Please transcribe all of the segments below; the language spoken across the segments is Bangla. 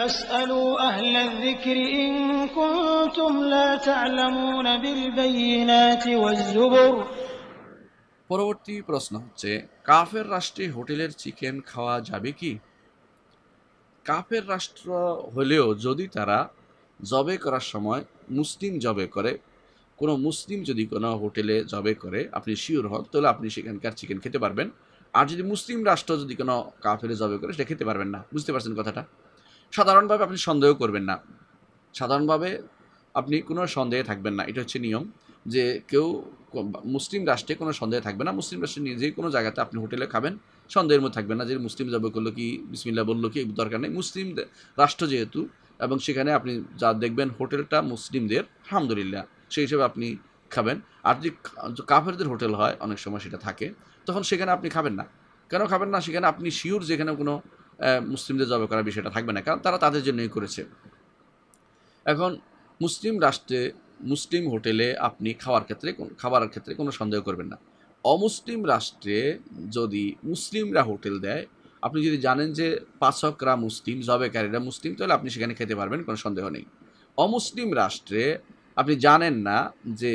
পরবর্তী প্রশ্ন হচ্ছে কাফের রাষ্ট্রে হোটেলের চিকেন খাওয়া যাবে কি কাফের রাষ্ট্র হলেও যদি তারা জবে করার সময় মুসলিম জবে করে কোনো মুসলিম যদি কোনো হোটেলে জবে করে আপনি শিওর হন তাহলে আপনি সেখানকার চিকেন খেতে পারবেন আর যদি মুসলিম রাষ্ট্র যদি কোনো কাফেলে জবে করে সেটা খেতে পারবেন না বুঝতে পারছেন কথাটা সাধারণভাবে আপনি সন্দেহ করবেন না সাধারণভাবে আপনি কোনো সন্দেহে থাকবেন না এটা হচ্ছে নিয়ম যে কেউ মুসলিম রাষ্ট্রে কোনো সন্দেহে থাকবে না মুসলিম রাষ্ট্রে নিয়ে যে কোনো জায়গাতে আপনি হোটেলে খাবেন সন্দেহের মধ্যে থাকবেন না যে মুসলিম যাবে করলো কি বিসমিল্লা বললো কি দরকার নেই মুসলিম রাষ্ট্র যেহেতু এবং সেখানে আপনি যা দেখবেন হোটেলটা মুসলিমদের আলহামদুলিল্লাহ সেই হিসেবে আপনি খাবেন আর যদি কাফেরদের হোটেল হয় অনেক সময় সেটা থাকে তখন সেখানে আপনি খাবেন না কেন খাবেন না সেখানে আপনি শিওর যেখানে কোনো মুসলিমদের জবে করার বিষয়টা থাকবে না কারণ তারা তাদের জন্যই করেছে এখন মুসলিম রাষ্ট্রে মুসলিম হোটেলে আপনি খাওয়ার ক্ষেত্রে খাবারের ক্ষেত্রে কোনো সন্দেহ করবেন না অমুসলিম রাষ্ট্রে যদি মুসলিমরা হোটেল দেয় আপনি যদি জানেন যে পাচকরা মুসলিম জবেকারীরা মুসলিম তাহলে আপনি সেখানে খেতে পারবেন কোনো সন্দেহ নেই অমুসলিম রাষ্ট্রে আপনি জানেন না যে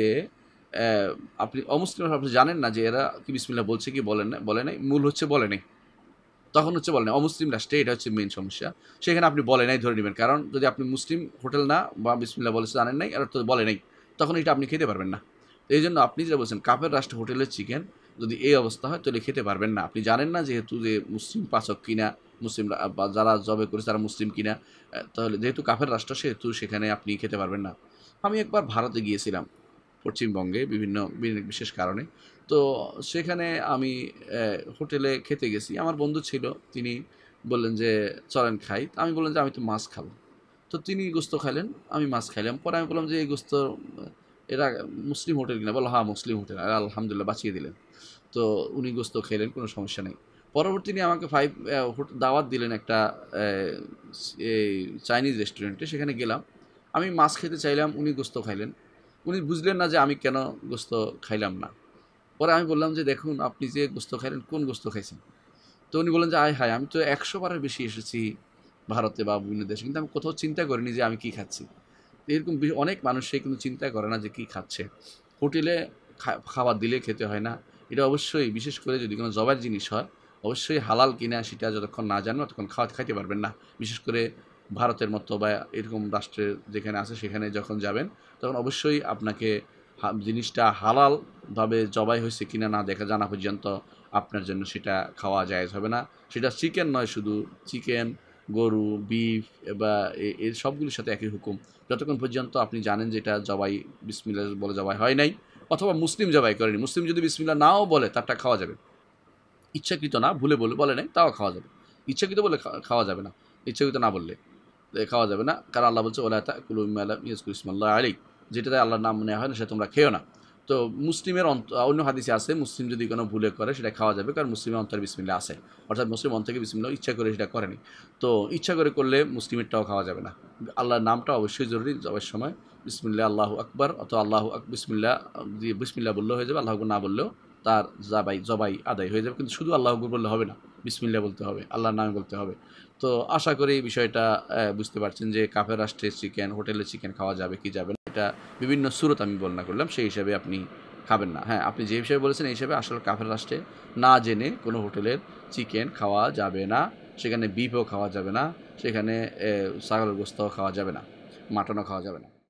আপনি অমুসলিম আপনি জানেন না যে এরা কি বিসমিল্লা বলছে কি বলেন না বলে নাই মূল হচ্ছে বলে নেই তখন হচ্ছে বলেন অমুসলিম রাষ্ট্রে এটা হচ্ছে মেন সমস্যা সেখানে আপনি বলে নাই ধরে নেবেন কারণ যদি আপনি মুসলিম হোটেল না বা বিসমিল্লা বলে জানেন নাই আর তো বলে নাই তখন এটা আপনি খেতে পারবেন না এই জন্য আপনি যেটা বলছেন কাপের রাষ্ট্র হোটেলের চিকেন যদি এই অবস্থা হয় তাহলে খেতে পারবেন না আপনি জানেন না যেহেতু যে মুসলিম পাচক কিনা মুসলিম বা যারা জবে করেছে তারা মুসলিম কিনা তাহলে যেহেতু কাফের রাষ্ট্র সেহেতু সেখানে আপনি খেতে পারবেন না আমি একবার ভারতে গিয়েছিলাম পশ্চিমবঙ্গে বিভিন্ন বিশেষ কারণে তো সেখানে আমি হোটেলে খেতে গেছি আমার বন্ধু ছিল তিনি বললেন যে চলেন খাই আমি বললেন যে আমি তো মাছ খাবো তো তিনি গোস্ত খাইলেন আমি মাছ খাইলাম পরে আমি বললাম যে এই গোস্ত এরা মুসলিম হোটেল কিনা বলো হ্যাঁ মুসলিম হোটেল আর আলহামদুলিল্লাহ বাঁচিয়ে দিলেন তো উনি গোস্ত খেলেন কোনো সমস্যা নেই পরবর্তী আমাকে ফাইভ দাওয়াত দিলেন একটা এই চাইনিজ রেস্টুরেন্টে সেখানে গেলাম আমি মাছ খেতে চাইলাম উনি গোস্ত খাইলেন উনি বুঝলেন না যে আমি কেন গোস্ত খাইলাম না পরে আমি বললাম যে দেখুন আপনি যে গোস্ত খাইলেন কোন গোস্ত খাইছেন তো উনি বললেন যে আয় হায় আমি তো একশো বারের বেশি এসেছি ভারতে বা বিভিন্ন দেশে কিন্তু আমি কোথাও চিন্তা করিনি যে আমি কি খাচ্ছি এরকম অনেক মানুষই কিন্তু চিন্তা করে না যে কি খাচ্ছে হোটেলে খাবার দিলে খেতে হয় না এটা অবশ্যই বিশেষ করে যদি কোনো জবের জিনিস হয় অবশ্যই হালাল কিনা সেটা যতক্ষণ না জানবো ততক্ষণ খাওয়া খাইতে পারবেন না বিশেষ করে ভারতের মতো বা এরকম রাষ্ট্রের যেখানে আছে সেখানে যখন যাবেন তখন অবশ্যই আপনাকে জিনিসটা হালালভাবে জবাই হয়েছে কিনা না দেখা জানা পর্যন্ত আপনার জন্য সেটা খাওয়া যায় হবে না সেটা চিকেন নয় শুধু চিকেন গরু বিফ বা এর সবগুলির সাথে একই হুকুম যতক্ষণ পর্যন্ত আপনি জানেন যে এটা জবাই বিসমিল্লা বলে জবাই হয় নাই অথবা মুসলিম জবাই করেনি মুসলিম যদি বিসমিল্লা নাও বলে তারটা খাওয়া যাবে ইচ্ছাকৃত না ভুলে বলে বলে নাই তাও খাওয়া যাবে ইচ্ছাকৃত বলে খাওয়া যাবে না ইচ্ছাকৃত না বললে খাওয়া যাবে না কারণ আল্লাহ বলছে ওলা তা কুলুম আলম ইয়াসকুল ইসমাল্লাহ আলী যেটাতে আল্লাহর নাম নেওয়া হয় না সে তোমরা খেও না তো মুসলিমের অন্য হাদিসে আছে মুসলিম যদি কোনো ভুলে করে সেটা খাওয়া যাবে কারণ মুসলিমের অন্তর বিসমিল্লা আছে অর্থাৎ মুসলিম অন্তকে বিসমিল্লা ইচ্ছা করে সেটা করেনি তো ইচ্ছা করে করলে মুসলিমেরটাও খাওয়া যাবে না আল্লাহর নামটা অবশ্যই জরুরি যাওয়ার সময় বিসমিল্লা আল্লাহ আকবর অথবা আল্লাহ আক বিসমিল্লা বিসমিল্লা বললেও হয়ে যাবে আল্লাহ না বললেও তার জাবাই জবাই আদায় হয়ে যাবে কিন্তু শুধু আল্লাহ আকবর বললে হবে না বিসমিল্লা বলতে হবে আল্লাহর নামে বলতে হবে তো আশা করি বিষয়টা বুঝতে পারছেন যে কাফের রাষ্ট্রে চিকেন হোটেলে চিকেন খাওয়া যাবে কি যাবে এটা বিভিন্ন সুরত আমি বর্ণনা করলাম সেই হিসাবে আপনি খাবেন না হ্যাঁ আপনি যে হিসাবে বলেছেন এই হিসাবে আসল কাফের রাষ্ট্রে না জেনে কোনো হোটেলের চিকেন খাওয়া যাবে না সেখানে বিফও খাওয়া যাবে না সেখানে ছাগলের গোস্তাও খাওয়া যাবে না মাটনও খাওয়া যাবে না